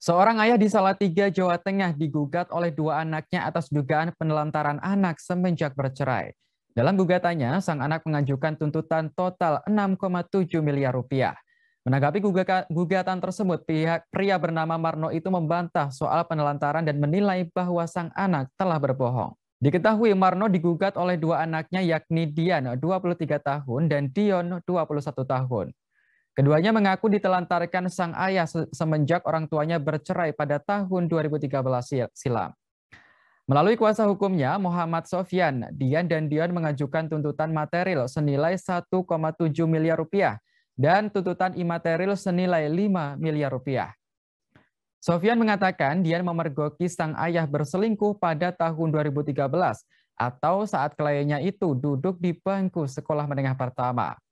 Seorang ayah di Salatiga, Jawa Tengah digugat oleh dua anaknya atas dugaan penelantaran anak semenjak bercerai. Dalam gugatannya, sang anak mengajukan tuntutan total 6,7 miliar rupiah. Menanggapi gugatan tersebut, pihak pria bernama Marno itu membantah soal penelantaran dan menilai bahwa sang anak telah berbohong. Diketahui Marno digugat oleh dua anaknya yakni Dian 23 tahun dan Dion 21 tahun. Keduanya mengaku ditelantarkan sang ayah semenjak orang tuanya bercerai pada tahun 2013 silam. Melalui kuasa hukumnya, Muhammad Sofyan, Dian dan Dion mengajukan tuntutan material senilai 1,7 miliar rupiah dan tuntutan imaterial senilai 5 miliar rupiah. Sofyan mengatakan Dian memergoki sang ayah berselingkuh pada tahun 2013 atau saat kliennya itu duduk di bangku sekolah menengah pertama.